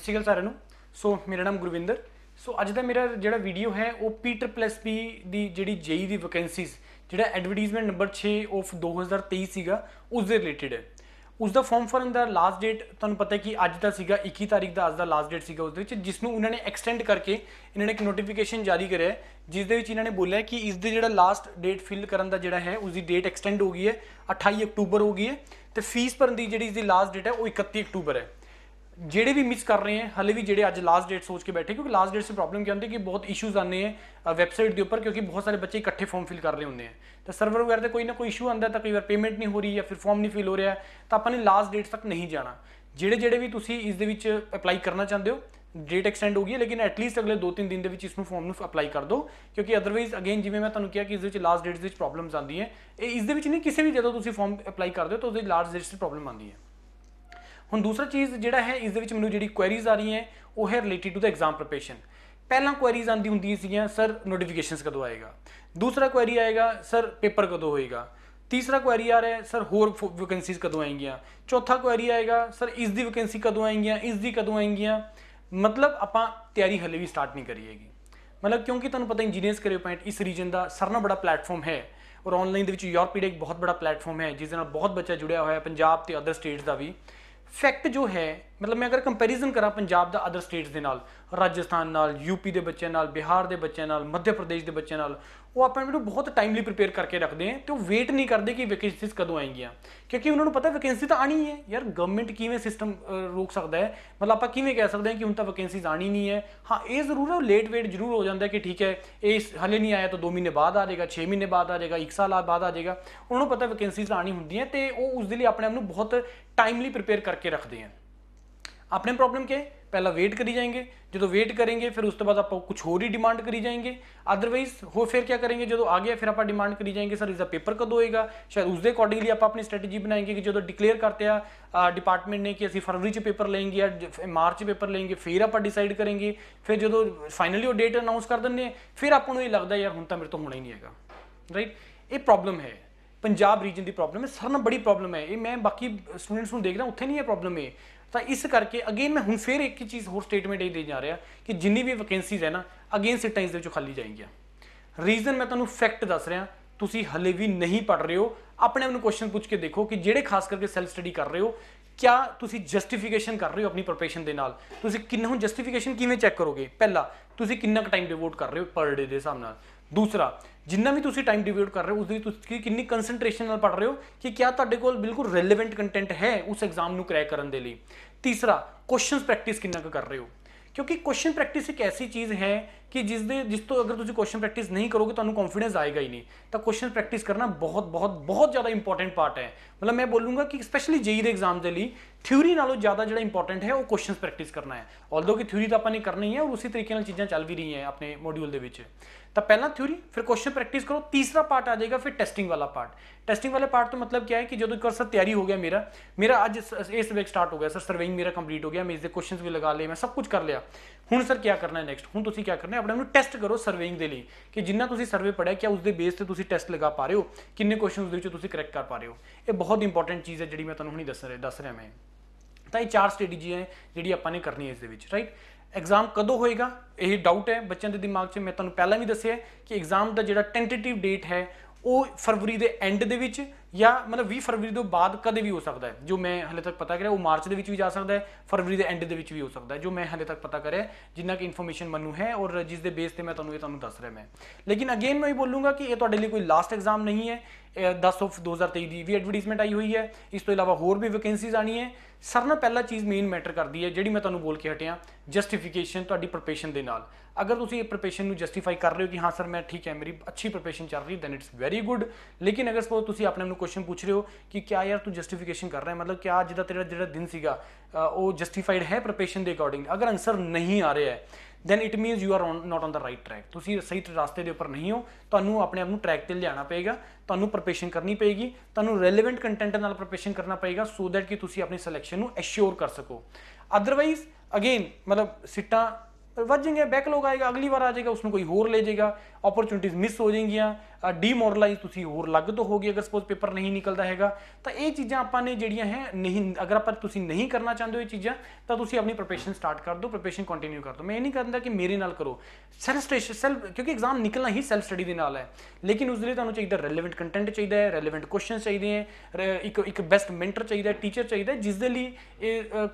ਸਤਿ ਸ਼੍ਰੀ ਅਕਾਲ ਸਾਰਿਆਂ ਨੂੰ ਸੋ ਮੇਰਾ ਨਾਮ ਗੁਰਵਿੰਦਰ ਸੋ ਅੱਜ ਦਾ ਮੇਰਾ ਜਿਹੜਾ ਵੀਡੀਓ ਹੈ ਉਹ ਪੀਟਰ ਪਲੱਸ ਪੀ ਦੀ ਜਿਹੜੀ ਜੇਈ e ਦੀ ਵੈਕੈਂਸੀਜ਼ ਜਿਹੜਾ ਐਡਵਰਟਾਈਜ਼ਮੈਂਟ ਨੰਬਰ 6 ਆਫ 2023 ਸੀਗਾ ਉਸ ਦੇ ਰਿਲੇਟਡ ਹੈ ਉਸ ਦਾ ਫਾਰਮ ਫਰਮ ਦਾ ਲਾਸਟ ਡੇਟ ਤੁਹਾਨੂੰ ਪਤਾ ਹੈ ਕਿ ਅੱਜ ਦਾ ਸੀਗਾ 21 ਤਾਰੀਖ ਦਾ ਅੱਜ ਦਾ ਲਾਸਟ ਡੇਟ ਸੀਗਾ ਉਸ ਦੇ ਵਿੱਚ ਜਿਸ ਨੂੰ ਉਹਨਾਂ ਨੇ ਐਕਸਟੈਂਡ ਕਰਕੇ ਇਹਨਾਂ ਨੇ ਇੱਕ ਨੋਟੀਫਿਕੇਸ਼ਨ ਜਾਰੀ ਕਰਿਆ ਜਿਸ ਦੇ ਵਿੱਚ ਇਹਨਾਂ ਨੇ ਬੋਲਿਆ ਕਿ ਇਸ ਦੇ ਜਿਹੜਾ ਲਾਸਟ ਡੇਟ ਫਿਲ ਕਰਨ ਦਾ ਜਿਹੜਾ ਹੈ ਉਸ ਦੀ ਡੇਟ ਐਕਸਟੈਂਡ ਹੋ ਗਈ ਹੈ 28 ਅਕਤੂਬਰ ਹੋ ਗਈ ਹੈ ਤੇ ਫੀਸ ਭਰਨ ਦੀ ਜਿਹੜੀ ਇਸ ਦੀ ਲਾਸਟ ਡੇਟ ਹੈ ਉਹ 31 ਅਕਤੂਬਰ ਹੈ ਜਿਹੜੇ ਵੀ ਮਿਸ ਕਰ ਰਹੇ ਹੈ ਹਲੇ ਵੀ ਜਿਹੜੇ ਅੱਜ ਲਾਸਟ ਡੇਟ ਸੋਚ ਕੇ ਬੈਠੇ ਕਿਉਂਕਿ ਲਾਸਟ ਡੇਟ ਸੇ ਪ੍ਰੋਬਲਮ ਕੀ ਹੁੰਦੀ ਕਿ ਬਹੁਤ ਇਸ਼ੂਜ਼ ਆਨੇ ਆ ਵੈਬਸਾਈਟ ਦੇ ਉੱਪਰ ਕਿਉਂਕਿ ਬਹੁਤ ਸਾਰੇ ਬੱਚੇ ਇਕੱਠੇ ਫਾਰਮ ਫਿਲ ਕਰ ਰਹੇ ਹੁੰਦੇ ਆ ਤਾਂ ਸਰਵਰ ਵਗੈਰਾ ਤੇ ਕੋਈ ਨਾ ਕੋਈ ਇਸ਼ੂ ਆਂਦਾ ਤਾਂ ਕਈ ਵਾਰ ਪੇਮੈਂਟ ਨਹੀਂ ਹੋ ਰਹੀ ਜਾਂ ਫਿਰ ਫਾਰਮ ਨਹੀਂ ਫਿਲ ਹੋ ਰਿਹਾ ਤਾਂ ਆਪਾਂ ਨੇ ਲਾਸਟ ਡੇਟ ਤੱਕ ਨਹੀਂ ਜਾਣਾ ਜਿਹੜੇ ਜਿਹੜੇ ਵੀ ਤੁਸੀਂ ਇਸ ਦੇ ਵਿੱਚ ਅਪਲਾਈ ਕਰਨਾ ਚਾਹੁੰਦੇ ਹੋ ਡੇਟ ਐਕਸਟੈਂਡ ਹੋ ਗਈ ਹੈ ਲੇਕਿਨ ਐਟਲੀਸਟ ਅਗਲੇ 2-3 ਦਿਨ ਦੇ ਵਿੱਚ ਇਸ ਨੂੰ ਫਾਰਮ ਨੂੰ ਅਪਲਾਈ ਕਰ ਦਿਓ ਕਿਉਂਕਿ ਅਦਰਵਾਈਜ਼ ਅਗੇਨ ਜਿਵੇਂ ਮੈਂ ਤੁਹਾਨੂੰ ਕਿਹਾ ਕਿ ਇਸ ਵਿੱਚ ਲਾਸਟ ਡੇਟਸ ਵਿੱਚ ਪ੍ਰੋਬਲਮਸ ਆਉਂਦੀ ਹੈ ਇਹ ਇਸ ਦੇ ਵਿੱਚ ਨਹੀਂ ਕਿਸੇ ਵੀ ਜਦੋਂ ਤੁਸੀਂ ਫਾਰਮ ਅਪਲਾਈ ਕਰਦੇ ਹੋ ਤਾਂ ਉਹਦੇ ਲਾਸਟ ਡੇਟਸ ਪ੍ਰੋਬਲਮ ਆਉਂਦੀ ਹੈ ਹੁਣ ਦੂਸਰਾ ਚੀਜ਼ ਜਿਹੜਾ ਹੈ ਇਸ ਦੇ ਵਿੱਚ ਮੈਨੂੰ ਜਿਹੜੀ ਕੁਐਰੀਜ਼ ਆ ਰਹੀਆਂ ਉਹ ਹੈ related to the exam preparation ਪਹਿਲਾਂ ਕੁਐਰੀਜ਼ ਆਂਦੀ ਹੁੰਦੀ ਸੀਗੀਆਂ ਸਰ ਨੋਟੀਫਿਕੇਸ਼ਨਸ ਕਦੋਂ ਆਏਗਾ ਦੂਸਰਾ ਕੁਐਰੀ ਆਏਗਾ ਸਰ ਪੇਪਰ ਕਦੋਂ ਹੋਏਗਾ ਤੀਸਰਾ ਕੁਐਰੀ ਆ ਰਿਹਾ ਹੈ ਸਰ ਹੋਰ ਵੈਕੈਂਸੀਜ਼ ਕਦੋਂ ਆਏਗੀਆਂ ਚੌਥਾ ਕੁਐਰੀ ਆਏਗਾ ਸਰ ਇਸ ਦੀ ਵੈਕੈਂਸੀ ਕਦੋਂ ਆਏਗੀਆਂ ਇਸ ਦੀ ਕਦੋਂ ਆਏਗੀਆਂ ਮਤਲਬ ਆਪਾਂ ਤਿਆਰੀ ਹਲੇ ਵੀ ਸਟਾਰਟ ਨਹੀਂ ਕਰੀ ਹੈਗੀ ਮਤਲਬ ਕਿਉਂਕਿ ਤੁਹਾਨੂੰ ਪਤਾ ਇੰਜੀਨੀਅਰਸ ਕਰੇ ਪੁਆਇੰਟ ਇਸ ਰੀਜਨ ਦਾ ਸਰਨਾ ਬੜਾ ਪਲੇਟਫਾਰਮ ਹੈ ਔਰ ਆਨਲਾਈਨ ਦੇ ਵਿੱਚ ਯੂਰਪੀਡ ਇੱਕ ਬਹੁਤ ਬੜਾ ਪਲੇਟਫਾਰਮ ਹੈ ਜਿਸ ਨਾਲ ਬਹੁਤ ਬੱਚਾ ਜੁੜਿਆ ਹੋਇਆ ਹੈ ਪੰਜਾਬ ਤੇ ਅਦਰ ਸਟੇਟਸ ਦਾ ਵੀ ਫੈਕਟ ਜੋ ਹੈ ਮਤਲਬ ਮੈਂ ਅਗਰ ਕੰਪੈਰੀਜ਼ਨ ਕਰਾਂ ਪੰਜਾਬ ਦਾ ਅਦਰ ਸਟੇਟਸ ਦੇ ਨਾਲ ਰਾਜਸਥਾਨ ਨਾਲ ਯੂਪੀ ਦੇ ਬੱਚਿਆਂ ਨਾਲ ਬਿਹਾਰ ਦੇ ਬੱਚਿਆਂ ਨਾਲ ਮੱਧ ਪ੍ਰਦੇਸ਼ ਦੇ ਬੱਚਿਆਂ ਨਾਲ ਉਹ ਆਪਾਂ ਵੀਡੀਓ ਬਹੁਤ ਟਾਈਮਲੀ ਪ੍ਰੀਪੇਅਰ ਕਰਕੇ ਰੱਖਦੇ ਆ ਤੇ ਉਹ ਵੇਟ ਨਹੀਂ ਕਰਦੇ ਕਿ ਵੈਕੈਂਸੀਜ਼ ਕਦੋਂ ਆਏਗੀਆਂ ਕਿਉਂਕਿ ਉਹਨਾਂ ਨੂੰ ਪਤਾ ਵੈਕੈਂਸੀ ਤਾਂ ਆਣੀ ਹੈ ਯਾਰ ਗਵਰਨਮੈਂਟ ਕਿਵੇਂ ਸਿਸਟਮ ਰੋਕ ਸਕਦਾ ਹੈ ਮਤਲਬ ਆਪਾਂ ਕਿਵੇਂ ਕਹਿ ਸਕਦੇ ਹਾਂ ਕਿ ਹੁਣ ਤਾਂ ਵੈਕੈਂਸੀਜ਼ ਆਣੀ ਨਹੀਂ ਹੈ ਹਾਂ ਇਹ ਜ਼ਰੂਰ ਹੈ ਲੇਟ ਵੇਟ ਜ਼ਰੂਰ ਹੋ ਜਾਂਦਾ ਕਿ ਠੀਕ ਹੈ ਇਹ ਹਲੇ ਨਹੀਂ ਆਇਆ ਤਾਂ 2 ਮਹੀਨੇ ਬਾਅਦ ਆ ਜਾਏਗਾ 6 ਮਹੀਨੇ ਬਾਅਦ ਆ ਜਾਏਗਾ 1 ਸਾਲ ਬਾਅਦ ਆ ਜਾਏਗਾ ਉਹਨਾਂ ਨੂੰ ਪਤਾ ਵੈਕੈਂਸੀਜ਼ ਆਣੀ ਹੁੰਦੀਆਂ ਤੇ ਉਹ ਉਸ ਦੇ ਲਈ ਆਪਣੇ ਆਪ ਨੂੰ ਬਹੁਤ ਟਾਈਮਲੀ ਪ੍ਰੀਪੇਅਰ ਕਰਕੇ ਰੱਖਦੇ ਆ अपने प्रॉब्लम क्या है पहला वेट करी जाएंगे जो तो वेट करेंगे फिर उस तो बाद आप कुछ और ही डिमांड करी जाएंगे अदरवाइज हो फिर क्या करेंगे जो तो आ गया फिर आप डिमांड करी जाएंगे सर इसका पेपर कद होएगा शायद उसके अकॉर्डिंगली आप अपनी स्ट्रैटेजी बनाएंगे कि जो तो डिक्लेयर करते हैं डिपार्टमेंट ने कि अभी फरवरी से पेपर लेंगे या मार्च पेपर लेंगे फिर आप डिसाइड करेंगे फिर जो तो फाइनली डेट अनाउंस कर देंगे फिर आपको ये लगता है यार हूं तो मेरे तो होना ही नहीं है राइट ये प्रॉब्लम है ਪੰਜਾਬ ਰੀਜਨ ਦੀ ਪ੍ਰੋਬਲਮ ਹੈ ਸਰਨਾ ਬੜੀ ਪ੍ਰੋਬਲਮ ਹੈ ਇਹ ਮੈਂ ਬਾਕੀ ਸਟੂਡੈਂਟਸ ਨੂੰ ਦੇਖਦਾ ਉੱਥੇ ਨਹੀਂ ਇਹ ਪ੍ਰੋਬਲਮ ਹੈ ਤਾਂ ਇਸ ਕਰਕੇ ਅਗੇਨ ਮੈਂ ਹੁਣ ਫੇਰ ਇੱਕ ਹੀ ਚੀਜ਼ ਹੋਰ ਸਟੇਟਮੈਂਟ ਇਹ ਦੇ ਜਾ ਰਿਹਾ ਕਿ ਜਿੰਨੀ ਵੀ ਵੈਕੈਂਸੀਜ਼ ਹੈ ਨਾ ਅਗੇਨ ਸਿੱਟਾਂ ਇਸ ਦੇ ਵਿੱਚੋਂ ਖਾਲੀ ਜਾਣਗੀਆਂ ਰੀਜ਼ਨ ਮੈਂ ਤੁਹਾਨੂੰ ਫੈਕਟ ਦੱਸ ਰਿਹਾ ਤੁਸੀਂ ਹਲੇ ਵੀ ਨਹੀਂ ਪੜ ਰਹੇ ਹੋ ਆਪਣੇ ਆਪ ਨੂੰ ਕੁਐਸਚਨ ਪੁੱਛ ਕੇ ਦੇਖੋ ਕਿ ਜਿਹੜੇ ਖਾਸ ਕਰਕੇ ਸੈਲਫ ਸਟੱਡੀ ਕਰ ਰਹੇ ਹੋ ਕਿਆ ਤੁਸੀਂ ਜਸਟੀਫਿਕੇਸ਼ਨ ਕਰ ਰਹੇ ਹੋ ਆਪਣੀ ਪ੍ਰੋਫੈਸ਼ਨ ਦੇ ਨਾਲ ਤੁਸੀਂ ਕਿੰਨਾ ਹੁਣ ਜਸਟੀਫਿਕੇਸ਼ਨ ਕਿਵੇਂ ਚੈੱਕ ਕਰੋਗੇ ਪਹਿਲਾ ਤੁਸੀਂ ਕਿੰਨਾ ਕੁ ਟਾਈਮ ਡਿਵੋਟ ਕਰ ਰਹੇ ਹੋ ਪਰ ਡੇ ਦੇ ਹਿਸਾਬ ਨਾਲ ਦੂਸਰਾ ਜਿੰਨਾ ਵੀ ਤੁਸੀਂ ਟਾਈਮ ਡਿਵੋਟ ਕਰ ਰਹੇ ਹੋ ਉਸ ਦੀ ਤੁਸੀਂ ਕਿੰਨੀ ਕਨਸੈਂਟਰੇਸ਼ਨ ਨਾਲ ਪੜ ਰਹੇ ਹੋ ਕਿ ਕਿਆ ਤੁਹਾਡੇ ਕੋਲ ਬਿਲਕੁਲ ਰੈਲੇਵੈਂਟ ਕੰਟੈਂਟ ਹੈ ਉਸ ਐਗਜ਼ਾਮ ਨੂੰ ਕਰੈਕ ਕਰਨ ਦੇ ਲਈ ਤੀਸਰਾ ਕੁਐਸਚਨਸ ਪ੍ਰੈਕਟਿਸ ਕਿੰਨਾ ਕੁ ਕਰ ਰਹੇ ਹੋ ਕਿਉਂਕਿ ਕੁਐਸਚਨ ਪ੍ਰੈਕਟਿਸ ਇੱਕ ਐਸੀ ਚੀਜ਼ ਹੈ ਕਿ ਜਿਸ ਦੇ ਜਿਸ ਤੋਂ ਅਗਰ ਤੁਸੀਂ ਕੁਐਸਚਨ ਪ੍ਰੈਕਟਿਸ ਨਹੀਂ ਕਰੋਗੇ ਤੁਹਾਨੂੰ ਕੰਫੀਡੈਂਸ ਆਏਗਾ ਹੀ ਨਹੀਂ ਤਾਂ ਕੁਐਸਚਨ ਪ੍ਰੈਕਟਿਸ ਕਰਨਾ ਬਹੁਤ ਬਹੁਤ ਬਹੁਤ ਜ਼ਿਆਦਾ ਇੰਪੋਰਟੈਂਟ ਪਾਰਟ ਹੈ ਮਤਲਬ ਮੈਂ ਬੋਲੂੰਗਾ ਕਿ ਸਪੈਸ਼ਲੀ ਜੇਈ e ਦੇ ਐਗਜ਼ਾਮ ਦੇ ਲਈ ਥਿਊਰੀ ਨਾਲੋਂ ਜ਼ਿਆਦਾ ਜਿਹੜਾ ਇੰਪੋਰਟੈਂਟ ਹੈ ਉਹ ਕੁਐਸਚਨ ਪ੍ਰੈਕਟਿਸ ਕਰਨਾ ਹੈ ਆਲਦੋ ਕਿ ਥਿਊਰੀ ਤਾਂ ਆਪਾਂ ਨੇ ਕਰਨੀ ਹੈ ਔਰ ਉਸੇ ਤਰੀਕੇ ਨਾਲ ਚੀਜ਼ਾਂ ਚੱਲ ਵੀ ਰਹੀਆਂ ਹੈ ਆਪਣੇ ਮੋਡਿਊਲ ਦੇ ਵਿੱਚ ਤਾਂ ਪਹਿਲਾਂ ਥਿਊਰੀ ਫਿਰ ਕੁਐਸਚਨ ਪ੍ਰੈਕਟਿਸ ਕਰੋ ਤੀਸਰਾ ਪਾਰਟ ਆ ਜਾਏਗਾ ਫਿਰ ਟੈਸਟਿੰਗ ਵਾਲਾ ਪਾਰਟ ਟੈਸਟਿੰਗ ਵਾਲੇ ਪਾਰਟ ਤੋਂ ਮਤਲਬ ਕੀ ਹੈ ਕਿ ਜਦੋਂ ਇੱਕ ਵਾਰ ਸਰ ਤਿਆਰੀ ਹੋ ਗਿਆ ਮੇਰਾ ਮੇਰਾ ਅੱਜ ਇਸ ਵੇਕ ਸਟਾਰਟ ਹੋ ਗਿਆ ਸਰ ਸਰਵੇਇੰਗ ਮੇਰਾ ਕੰਪਲੀਟ ਹੋ ਗਿਆ ਮੈਂ ਇਸ ਦੇ ਕੁਐਸਚਨਸ ਵੀ ਲਗਾ ਲਏ ਮੈਂ ਸਭ ਕੁਝ ਕਰ ਲਿਆ ਹੁਣ ਸਰ ਕੀ ਕਰਨਾ ਹੈ ਨੈਕਸਟ ਹੁਣ ਤੁਸੀਂ ਕੀ ਕਰਨਾ ਹੈ ਆਪਣੇ ਨੂੰ ਟੈਸਟ ਕਰੋ ਸਰਵੇਇੰਗ ਦੇ ਲਈ ਕਿ ਜਿੰਨਾ ਤੁਸੀਂ ਸਰਵੇ ਪੜਿਆ ਕਿ ਉਸ ਦੇ ਬੇਸ ਤੇ ਤੁਸੀਂ ਟੈਸਟ ਲਗਾ ਪਾ ਰਹੇ ਹੋ ਕਿੰਨੇ ਕੁਐਸਚਨਸ ਦੇ ਵਿੱਚ ਤੁਸੀਂ ਕਰੈਕਟ ਕਰ ਪਾ ਰਹੇ ਹੋ ਇਹ ਬਹੁਤ ਇੰਪੋਰਟੈਂਟ ਚੀਜ਼ ਹੈ ਜਿਹੜੀ ਮੈਂ ਤੁਹਾਨੂੰ ਹੁਣੀ ਦੱਸ ਰਿਹਾ ਦੱਸ ਰਿਹਾ ਮੈਂ ਤਾਂ ਇਹ ਚਾਰ ਸਟ੍ਰੈਟਜੀ ਹੈ ਜਿਹੜੀ ਆਪਾਂ ਨੇ ਕਰਨੀ ਹੈ ਇਸ ਦੇ ਵਿੱਚ ਰਾਈਟ ਐਗਜ਼ਾਮ ਕਦੋਂ ਹੋਏਗਾ ਇਹ ਡਾਊਟ ਹੈ ਬੱਚਿਆਂ ਦੇ ਦਿਮਾਗ 'ਚ ਮੈਂ ਤੁਹਾਨੂੰ ਪਹਿਲਾਂ ਵੀ ਦੱਸਿਆ ਕਿ ਐਗਜ਼ਾਮ ਦਾ ਜਿਹੜਾ ਟੈਂਟੇਟਿਵ ਡੇਟ ਹੈ ਉਹ ਫਰਵਰੀ ਦੇ ਐਂਡ ਦੇ ਵਿੱਚ ਜਾਂ ਮਤਲਬ 20 ਫਰਵਰੀ ਤੋਂ ਬਾਅਦ ਕਦੇ ਵੀ ਹੋ ਸਕਦਾ ਹੈ ਜੋ ਮੈਂ ਹਲੇ ਤੱਕ ਪਤਾ ਕਰਿਆ ਉਹ ਮਾਰਚ ਦੇ ਵਿੱਚ ਵੀ ਜਾ ਸਕਦਾ ਹੈ ਫਰਵਰੀ ਦੇ ਐਂਡ ਦੇ ਵਿੱਚ ਵੀ ਹੋ ਸਕਦਾ ਹੈ ਜੋ ਮੈਂ ਹਲੇ ਤੱਕ ਪਤਾ ਕਰਿਆ ਜਿੰਨਾ ਕਿ ਇਨਫੋਰਮੇਸ਼ਨ ਮੈਨੂੰ ਹੈ ਔਰ ਜਿਸ ਦੇ ਬੇਸ ਤੇ ਮੈਂ ਤੁਹਾਨੂੰ ਇਹ ਤੁਹਾਨੂੰ ਦੱਸ ਰਿਹਾ ਮੈਂ ਲੇਕਿਨ ਅਗੇਨ ਮੈਂ ਇਹ ਬੋਲੂੰਗਾ ਕਿ ਇਹ ਤੁਹਾਡੇ ਲਈ ਕੋਈ ਲਾਸਟ ਐਗਜ਼ਾਮ ਨਹੀਂ ਹੈ 10 ਆਫ 2023 ਦੀ ਵੀ ਐਡਵਰਟਾਈਜ਼ਮੈਂਟ ਆਈ ਹੋਈ ਹੈ ਇਸ ਤੋਂ ਇਲਾਵਾ ਹੋਰ ਵੀ ਵੈਕੈਂਸੀਜ਼ ਆਣੀ ਹੈ ਸਰ ਨਾ ਪਹਿਲਾ ਚੀਜ਼ ਮੇਨ ਮੈਟਰ ਕਰਦੀ ਹੈ ਜਿਹੜੀ ਮੈਂ ਤੁਹਾਨੂੰ ਬੋਲ ਕੇ ਹਟਿਆ ਜਸਟੀਫਿਕੇਸ਼ਨ ਤੁਹਾਡੀ ਪ੍ਰੀਪੇਸ਼ਨ ਦੇ ਨਾਲ ਅਗਰ ਤੁਸੀਂ ਇਹ ਪ੍ਰੀਪੇਸ਼ਨ ਨੂੰ ਜਸਟੀਫਾਈ ਕਰ ਰਹੇ ਹੋ ਕਿ ਹਾਂ ਸਰ ਮੈਂ ਠੀਕ ਹੈ ਮੇਰੀ ਅੱਛੀ ਪ੍ਰੀਪੇਸ਼ਨ ਚੱਲ ਰਹੀ ਦੈਨ ਇਟਸ ਵੈਰੀ ਗੁੱਡ ਲੇਕਿਨ ਅਗਰ ਸਪੋਜ਼ ਤੁਸੀਂ ਆਪਣੇ ਆਪ ਨੂੰ ਕੁਐਸਚਨ ਪੁੱਛ ਰਹੇ ਹੋ ਕਿ ਕਿਆ ਯਾਰ ਤੂੰ ਜਸਟੀਫਿਕੇਸ਼ਨ ਕਰ ਰਿਹਾ ਹੈ ਮਤਲਬ ਕਿ ਆ ਜਿਹੜਾ ਤੇਰਾ ਜਿਹੜਾ ਦਿਨ ਸੀਗਾ ਉਹ ਜਸਟੀਫਾਈਡ ਹੈ ਪ੍ਰੈਪਰੇਸ਼ਨ ਦੇ ਅਕੋਰਡਿੰਗ ਅਗਰ ਅਨਸਰ ਨਹੀਂ ਆ ਰਿਹਾ ਹੈ then it means you are not on the right track ਤੁਸੀਂ ਸਹੀ ਰਸਤੇ ਦੇ ਉੱਪਰ ਨਹੀਂ ਹੋ ਤੁਹਾਨੂੰ ਆਪਣੇ ਆਪ ਨੂੰ ਟਰੈਕ ਤੇ ਲਿਆਣਾ ਪਏਗਾ ਤੁਹਾਨੂੰ ਪ੍ਰੈਪਰੇਸ਼ਨ ਕਰਨੀ ਪਏਗੀ ਤੁਹਾਨੂੰ ਰੈਲੇਵੈਂਟ ਕੰਟੈਂਟ ਨਾਲ ਪ੍ਰੈਪਰੇਸ਼ਨ ਕਰਨਾ ਪਏਗਾ ਸੋ ਦੈਟ ਕਿ ਤੁਸੀਂ ਆਪਣੀ ਸਿਲੈਕਸ਼ਨ ਨੂੰ ਐਸ਼ੋਰ ਕਰ ਸਕੋ ਅਦਰਵਾਈਜ਼ ਅਗੇਨ ਮਤਲਬ ਸਿੱਟਾ पर वजेंगे ਬੈਕਲੌਗ ਆਏਗਾ ਅਗਲੀ ਵਾਰ ਆ ਜਾਏਗਾ ਉਸ ਨੂੰ ਕੋਈ ਹੋਰ ਲੈ ਜਾਏਗਾ ਓਪਰਚ्युनिटीज ਮਿਸ ਹੋ ਜਾਣਗੀਆਂ ਡੀਮੋਰਲਾਈਜ਼ ਤੁਸੀਂ ਹੋਰ ਲੱਗ ਤੋਂ ਹੋਗੇ ਅਗਰ ਸਪੋਜ਼ ਪੇਪਰ ਨਹੀਂ ਨਿਕਲਦਾ ਹੈਗਾ ਤਾਂ ਇਹ ਚੀਜ਼ਾਂ ਆਪਾਂ ਨੇ ਜਿਹੜੀਆਂ ਹੈ ਨਹੀਂ ਅਗਰ ਆਪਾਂ ਤੁਸੀਂ ਨਹੀਂ ਕਰਨਾ ਚਾਹੁੰਦੇ ਹੋ ਇਹ ਚੀਜ਼ਾਂ ਤਾਂ ਤੁਸੀਂ ਆਪਣੀ ਪ੍ਰੈਪਰੇਸ਼ਨ ਸਟਾਰਟ ਕਰ ਦਿਓ ਪ੍ਰੈਪਰੇਸ਼ਨ ਕੰਟੀਨਿਊ ਕਰ ਦਿਓ ਮੈਂ ਇਹ ਨਹੀਂ ਕਹਿੰਦਾ ਕਿ ਮੇਰੇ ਨਾਲ ਕਰੋ ਸੈਲਫ ਸਟੇਸ਼ਨ ਸੈਲਫ ਕਿਉਂਕਿ ਐਗਜ਼ਾਮ ਨਿਕਲਣਾ ਹੀ ਸੈਲਫ ਸਟੱਡੀ ਦੇ ਨਾਲ ਹੈ ਲੇਕਿਨ ਉਸ ਲਈ ਤੁਹਾਨੂੰ ਚਾਹੀਦਾ ਰੈਲੇਵੈਂਟ ਕੰਟੈਂਟ ਚਾਹੀਦਾ ਹੈ ਰੈਲੇਵੈਂਟ ਕੁਐਸਚਨ ਚਾਹੀਦੇ ਹੈ ਇੱਕ ਇੱਕ ਬੈਸਟ ਮੈਂਟਰ ਚਾਹੀਦਾ ਟੀਚਰ ਚਾਹੀਦਾ ਜਿਸ ਦੇ ਲਈ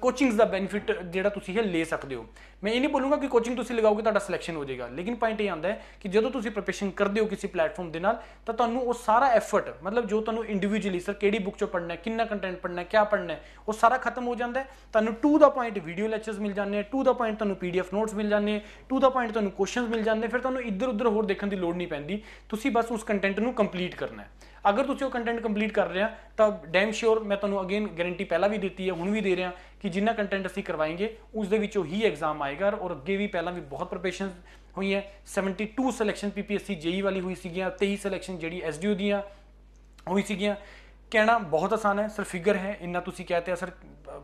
ਕੋਚਿੰਗਸ ਦਾ ਬੈਨੀਫਿਟ ਜਿਹੜਾ ਤੁਸੀਂ ਇਹ ਲੈ ਸਕਦੇ ਹੋ ਮੈਂ ਇਹ ਨਹੀਂ ਬੋਲੂੰਗਾ ਕਿ ਕੋਚਿੰਗ ਤੁਸੀਂ ਲਗਾਓਗੇ ਤੁਹਾਡਾ ਸਿਲੈਕਸ਼ਨ ਹੋ ਜਾਏਗਾ ਲੇਕਿਨ ਪੁਆਇੰਟ ਇਹ ਆਉਂਦਾ ਹੈ ਕਿ ਜਦੋਂ ਤੁਸੀਂ ਪ੍ਰੈਪਰੇਸ਼ਨ ਕਰਦੇ ਹੋ ਕਿਸੇ ਪਲੇਟਫਾਰਮ ਦੇ ਨਾਲ ਤਾਂ ਤੁਹਾਨੂੰ ਉਹ ਸਾਰਾ ਐਫਰਟ ਮਤਲਬ ਜੋ ਤੁਹਾਨੂੰ ਇੰਡੀਵਿਜੂਅਲੀ ਸਰ ਕਿਹੜੀ ਬੁੱਕ ਚੋਂ ਪੜ੍ਹਨਾ ਹੈ ਕਿੰਨਾ ਕੰਟੈਂਟ ਪੜ੍ਹਨਾ ਹੈ ਕੀ ਪੜ੍ਹਨਾ ਹੈ ਉਹ ਸਾਰਾ ਖਤਮ ਹੋ ਜਾਂਦਾ ਹੈ ਤੁਹਾਨੂੰ to the point video lectures ਮਿਲ ਜਾਂਦੇ ਨੇ ਟੂ ਦਾ ਪੁਆਇੰਟ ਤੁਹਾਨੂੰ ਪੀਡੀਐਫ ਨੋਟਸ ਮਿਲ ਜਾਂਦੇ ਨੇ ਟੂ ਦਾ ਪੁਆਇੰਟ ਤੁਹਾਨੂੰ ਕੁਐਸਚਨਸ ਮਿਲ ਜਾਂਦੇ ਫਿਰ ਤੁਹਾਨੂੰ ਇੱਧਰ ਉੱਧਰ ਹੋਰ ਦੇਖਣ ਦੀ ਲੋੜ ਨਹੀਂ ਪੈਂਦੀ ਤੁਸੀਂ ਬਸ ਉਸ ਕੰਟੈਂਟ ਨੂੰ ਕੰਪਲੀਟ ਕਰਨਾ ਹੈ ਅਗਰ ਤੁਸੀਂ ਉਹ ਕੰਟੈਂਟ ਕੰਪਲੀਟ ਕਰ ਰਹੇ ਆ ਤਾਂ ਡੈਮ ਸ਼ੋਰ ਮੈਂ ਤੁਹਾਨੂੰ ਅਗੇਨ ਗਾਰੰਟੀ ਪਹਿਲਾਂ ਵੀ ਦਿੱਤੀ ਹੈ ਹੁਣ ਵੀ ਦੇ ਰਿਹਾ ਕਿ ਜਿੰਨਾ ਕੰਟੈਂਟ ਅਸੀਂ ਕਰਵਾਏਗੇ ਉਸ ਦੇ ਵਿੱਚੋਂ ਹੀ ਐਗਜ਼ਾਮ ਆਏਗਾ ਔਰ ਅੱਗੇ ਵੀ ਪਹਿਲਾਂ ਵੀ ਬਹੁਤ ਪ੍ਰਪਰੇਸ਼ਨ ਹੋਈ ਹੈ 72 ਸਿਲੈਕਸ਼ਨ ਪੀਪੀਐਸਸੀ ਜੇਈ ਵਾਲੀ ਹੋਈ ਸੀਗੀਆਂ 23 ਸਿਲੈਕਸ਼ਨ ਜਿਹੜੀ ਐਸਡੀਓ ਦੀਆਂ ਹੋਈ ਸੀਗੀਆਂ ਕਹਿਣਾ ਬਹੁਤ ਆਸਾਨ ਹੈ ਸਿਰਫ ਫਿਗਰ ਹੈ ਇੰਨਾ ਤੁਸੀਂ ਕਹਤੇ ਆ ਸਰ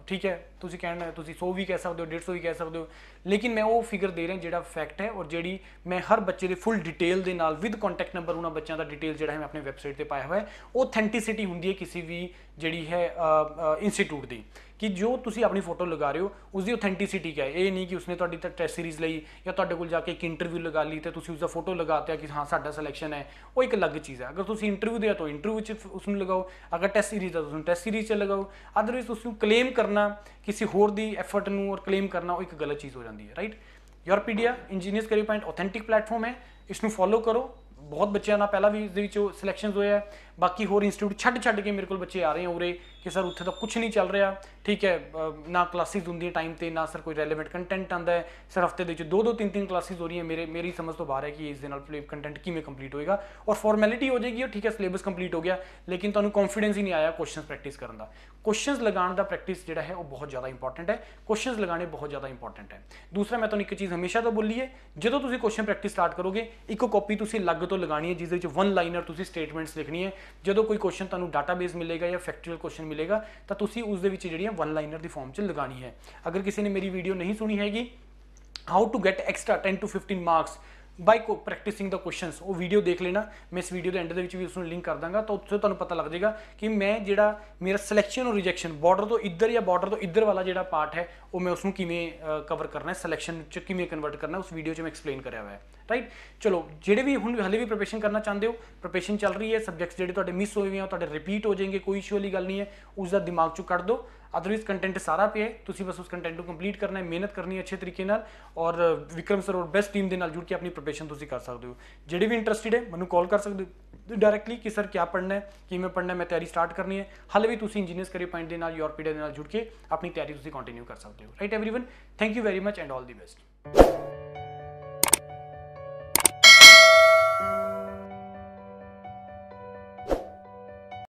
ਠੀਕ ਹੈ ਤੁਸੀਂ ਕਹਿਣਾ ਤੁਸੀਂ 100 ਵੀ ਕਹਿ ਸਕਦੇ ਹੋ 150 ਵੀ ਕਹਿ ਸਕਦੇ ਹੋ ਲੇਕਿਨ ਮੈਂ ਉਹ ਫਿਗਰ ਦੇ ਰਿਹਾ ਜਿਹੜਾ ਫੈਕਟ ਹੈ ਔਰ ਜਿਹੜੀ ਮੈਂ ਹਰ ਬੱਚੇ ਦੇ ਫੁੱਲ ਡਿਟੇਲ ਦੇ ਨਾਲ ਵਿਦ ਕੰਟੈਕਟ ਨੰਬਰ ਉਹਨਾਂ ਬੱਚਿਆਂ ਦਾ ਡਿਟੇਲ ਜਿਹੜਾ ਹੈ ਮੈਂ ਆਪਣੇ ਵੈਬਸਾਈਟ ਤੇ ਪਾਇਆ ਹੋਇਆ ਹੈ ਆਥੈਂਟਿਸਿਟੀ ਹੁੰਦੀ ਹੈ ਕਿਸੇ ਵੀ ਜਿਹੜੀ ਹੈ ਇੰਸਟੀਚਿਊਟ ਦੀ ਕਿ ਜੋ ਤੁਸੀਂ ਆਪਣੀ ਫੋਟੋ ਲਗਾ ਰਹੇ ਹੋ ਉਸ ਦੀ ਆਥੈਂਟਿਸਿਟੀ ਹੈ ਇਹ ਨਹੀਂ ਕਿ ਉਸਨੇ ਤੁਹਾਡੀ ਤਾਂ ਟੈਸਟ ਸੀਰੀਜ਼ ਲਈ ਜਾਂ ਤੁਹਾਡੇ ਕੋਲ ਜਾ ਕੇ ਇੱਕ ਇੰਟਰਵਿਊ ਲਗਾ ਲਈ ਤੇ ਤੁਸੀਂ ਉਸ ਦਾ ਫੋਟੋ ਲਗਾਤਿਆ ਕਿ ਹਾਂ ਸਾਡਾ ਸਿਲੈਕਸ਼ਨ ਹੈ ਉਹ ਇੱਕ ਅਲੱਗ ਚੀਜ਼ ਹੈ ਅਗਰ ਤੁਸੀਂ ਇੰਟਰਵਿਊ ਦਿਆ ਤਾਂ ਇੰਟਰਵਿਊ 'ਚ ਉਸ ਨੂੰ ਲਗਾਓ ਅਗਰ ਟੈਸਟ ਸੀਰੀਜ਼ ਦਾ ਤੁਸੀਂ ਟੈਸਟ ਸੀਰੀਜ਼ 'ਚ ਲਗਾਓ ਅਦਰਵਾਈਜ਼ ਉਸ ਨੂੰ ਕਲੇਮ ਕਰਨਾ ਕਿਸੇ ਹੋਰ ਦੀ ਐਫਰਟ ਨੂੰ ਔਰ ਕਲੇਮ ਕਰਨਾ ਉਹ ਇੱਕ ਗਲਤ ਚੀਜ਼ ਹੋ ਜਾਂਦੀ ਹੈ ਰਾਈਟ ਯੂਰਪੀਡੀਆ engineers career point authentic platform ਹੈ ਇਸ ਨੂੰ ਫੋਲੋ ਕਰੋ ਬਹੁਤ ਬੱਚਿਆਂ ਨਾਲ ਪਹਿਲਾਂ ਵੀ ਇਸ ਦੇ ਵਿੱਚ ਸਿਲੈਕਸ਼ਨਸ ਆ ਬਾਕੀ ਹੋਰ ਇੰਸਟੀਚਿਊਟ ਛੱਡ ਛੱਡ ਕੇ ਮੇਰੇ ਕੋਲ ਬੱਚੇ ਆ ਰਹੇ ਆ ਉਰੇ ਕਿ ਸਰ ਉੱਥੇ ਤਾਂ ਕੁਝ ਨਹੀਂ ਚੱਲ ਰਿਹਾ ਠੀਕ ਹੈ ਨਾ ਕਲਾਸਿਸ ਹੁੰਦੀ ਟਾਈਮ ਤੇ ਨਾ ਸਰ ਕੋਈ ਰੈਲੇਵੈਂਟ ਕੰਟੈਂਟ ਆਂਦਾ ਹੈ ਸਰ ਹਫਤੇ ਦੇ ਵਿੱਚ ਦੋ ਦੋ ਤਿੰਨ ਤਿੰਨ ਕਲਾਸਿਸ ਹੋ ਰਹੀਆਂ ਮੇਰੇ ਮੇਰੀ ਸਮਝ ਤੋਂ ਬਾਹਰ ਹੈ ਕਿ ਇਸ ਦੇ ਨਾਲ ਫਲੇਵ ਕੰਟੈਂਟ ਕਿਵੇਂ ਕੰਪਲੀਟ ਹੋਏਗਾ ਔਰ ਫਾਰਮੈਲਿਟੀ ਹੋ ਜਾਏਗੀ ਉਹ ਠੀਕ ਹੈ ਸਿਲੇਬਸ ਕੰਪਲੀਟ ਹੋ ਗਿਆ ਲੇਕਿਨ ਤੁਹਾਨੂੰ ਕੌਨਫੀਡੈਂਸ ਹੀ ਨਹੀਂ ਆਇਆ ਕੁਐਸਚਨਸ ਪ੍ਰੈਕਟਿਸ ਕਰਨ ਦਾ ਕੁਐਸਚਨਸ ਲਗਾਉਣ ਦਾ ਪ੍ਰੈਕਟਿਸ ਜਿਹੜਾ ਹੈ ਉਹ ਬਹੁਤ ਜ਼ਿਆਦਾ ਇੰਪੋਰਟੈਂਟ ਹੈ ਕੁਐਸਚਨਸ ਲਗਾਉਣੇ ਬਹੁਤ ਜ਼ਿਆਦਾ ਇੰਪੋਰਟੈਂਟ ਹੈ ਦੂਸਰਾ ਮੈਂ ਤੁਹਾਨੂੰ ਇੱਕ ਚੀਜ਼ ਹਮੇਸ਼ਾ ਤੋਂ ਬੋਲੀ ਹੈ ਜਦੋਂ ਤੁਸੀਂ ਕੁਐਸਚਨ ਪ੍ਰੈਕਟਿਸ ਸਟਾਰਟ ਕਰੋਗੇ ਇੱਕ ਕਾਪੀ ਤੁਸੀਂ ਲੱਗ ਤੋਂ ਲਗਾਣੀ ਹੈ ਜਿਸ ਦੇ ਵਿੱਚ ਵਨ ਲਾਈਨਰ ਤੁਸੀਂ ਸਟੇਟਮੈਂਟਸ ਲਿਖਣੀ ਹੈ ਜਦੋਂ ਕੋਈ ਕੁਐਸਚਨ ਤੁਹਾਨੂੰ ਡਾਟਾਬੇਸ ਮਿਲੇਗਾ ਜਾਂ ਫੈਕਟਰੀਅਲ ਕੁਐਸਚਨ ਮਿਲੇਗਾ ਤਾਂ ਤੁਸੀਂ ਉਸ ਦੇ ਵਿੱਚ ਜਿਹੜੀਆਂ ਵਨ ਲਾਈਨਰ ਦੀ ਫਾਰਮ 'ਚ ਲਗਾਣੀ ਹੈ ਅਗਰ ਕਿਸੇ ਨੇ ਮੇਰੀ ਵੀਡੀਓ ਨਹੀਂ ਸੁਣੀ ਹੈਗੀ how to get extra 10 to 15 marks by ਕੋ ਪ੍ਰੈਕਟਿਸਿੰਗ ਦਾ ਕੁਐਸਚਨਸ ਉਹ ਵੀਡੀਓ ਦੇਖ ਲੈਣਾ ਮੈਂ ਇਸ ਵੀਡੀਓ ਦੇ ਐਂਡ ਦੇ ਵਿੱਚ ਵੀ ਉਸ ਨੂੰ ਲਿੰਕ ਕਰ ਦਾਂਗਾ ਤਾਂ ਉੱਥੇ ਤੁਹਾਨੂੰ ਪਤਾ ਲੱਗ ਜਾਏਗਾ ਕਿ ਮੈਂ ਜਿਹੜਾ ਮੇਰਾ ਸਿਲੈਕਸ਼ਨ ਔਰ ਰਿਜੈਕਸ਼ਨ ਬਾਰਡਰ ਤੋਂ ਇੱਧਰ ਜਾਂ ਬਾਰਡਰ ਤੋਂ ਇੱਧਰ ਵਾਲਾ ਜਿਹੜਾ ਪਾਰਟ ਹੈ ਉਹ ਮੈਂ ਉਸ ਨੂੰ ਕਿਵੇਂ ਕਵਰ ਕਰਨਾ ਹੈ ਸਿਲੈਕਸ਼ਨ ਚ ਕਿਵੇਂ ਕਨਵਰਟ ਕਰਨਾ ਉਸ ਵੀਡੀਓ ਚ ਮੈਂ ਐਕਸਪਲੇਨ ਕਰਿਆ ਹੋਇਆ ਹੈ ਰਾਈਟ ਚਲੋ ਜਿਹੜੇ ਵੀ ਹੁਣ ਹਲੇ ਵੀ ਪ੍ਰੈਪਰੇਸ਼ਨ ਕਰਨਾ ਚਾਹੁੰਦੇ ਹੋ ਪ੍ਰੈਪਰੇਸ਼ਨ ਚੱਲ ਰਹੀ ਹੈ ਸਬਜੈਕਟਸ ਜਿਹੜੇ ਤੁਹਾਡੇ ਮਿਸ ਹੋਏ ਹੋਏ ਆ ਤੁਹਾਡੇ ਰਿਪੀਟ ਹੋ ਜਾਣਗੇ ਕੋਈ ਇਸ਼ੂ ਵਾਲੀ ਗੱਲ ਨਹੀਂ ਹੈ ਉਸ ਦਾ ਦਿਮਾਗ ਚੋਂ ਕੱਢ ਅਦਰਵਾਈਜ਼ ਕੰਟੈਂਟ ਸਾਰਾ ਪਿਆ ਤੁਸੀਂ ਬਸ ਉਸ ਕੰਟੈਂਟ ਨੂੰ ਕੰਪਲੀਟ ਕਰਨਾ ਹੈ ਮਿਹਨਤ ਕਰਨੀ ਹੈ ਅੱਛੇ ਤਰੀਕੇ ਨਾਲ ਔਰ ਵਿਕਰਮ ਸਰ ਔਰ ਬੈਸਟ ਟੀਮ ਦੇ ਨਾਲ ਜੁੜ ਕੇ ਆਪਣੀ ਪ੍ਰੋਪੇਸ਼ਨ ਤੁਸੀਂ ਕਰ ਸਕਦੇ ਹੋ ਜਿਹੜੇ ਵੀ ਇੰਟਰਸਟਿਡ ਹੈ ਮੈਨੂੰ ਕਾਲ ਕਰ ਸਕਦੇ ਹੋ ਡਾਇਰੈਕਟਲੀ ਕਿ ਸਰ ਕੀ ਪੜ੍ਹਨਾ ਹੈ ਕਿਵੇਂ ਪੜ੍ਹਨਾ ਮੈਂ ਤਿਆਰੀ ਸਟਾਰਟ ਕਰਨੀ ਹੈ ਹਾਲੇ ਵੀ ਤੁਸੀਂ ਇੰਜੀਨੀਅਰਸ ਕਰੀ ਪੁਆਇੰਟ ਦੇ ਨਾਲ ਯੂਰਪੀਡਾ ਦੇ ਨਾਲ ਜੁੜ ਕੇ ਆਪਣੀ ਤਿਆਰੀ ਤੁਸੀਂ ਕੰਟੀਨਿਊ ਕਰ ਸਕਦੇ ਹੋ right everyone thank you very much and all the best